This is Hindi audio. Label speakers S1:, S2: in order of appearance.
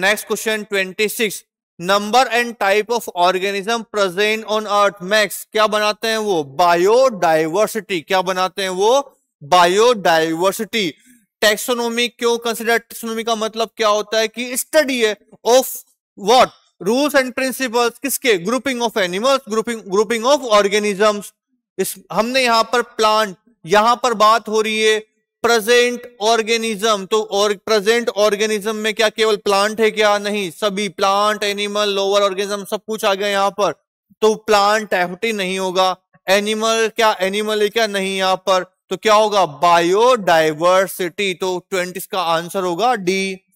S1: next question 26 number and type of organism present on earth makes क्या बनाते हैं वो बायोडाइवर्सिटी क्या बनाते हैं वो बायोडाइवर्सिटी टेक्सोनोमी क्यों कंसिडर टेक्सोनोमी का मतलब क्या होता है कि स्टडी है of what rules and principles किसके grouping of animals grouping grouping of organisms इस हमने यहां पर प्लांट यहां पर बात हो रही है प्रेजेंट ऑर्गेनिज्म तो और प्रेजेंट ऑर्गेनिज्म में क्या केवल प्लांट है क्या नहीं सभी प्लांट एनिमल लोअर ऑर्गेनिज्म सब कुछ आ गया यहाँ पर तो प्लांट डायोटी नहीं होगा एनिमल क्या एनिमल है क्या नहीं यहाँ पर तो क्या होगा बायोडाइवर्सिटी तो ट्वेंटी का आंसर होगा डी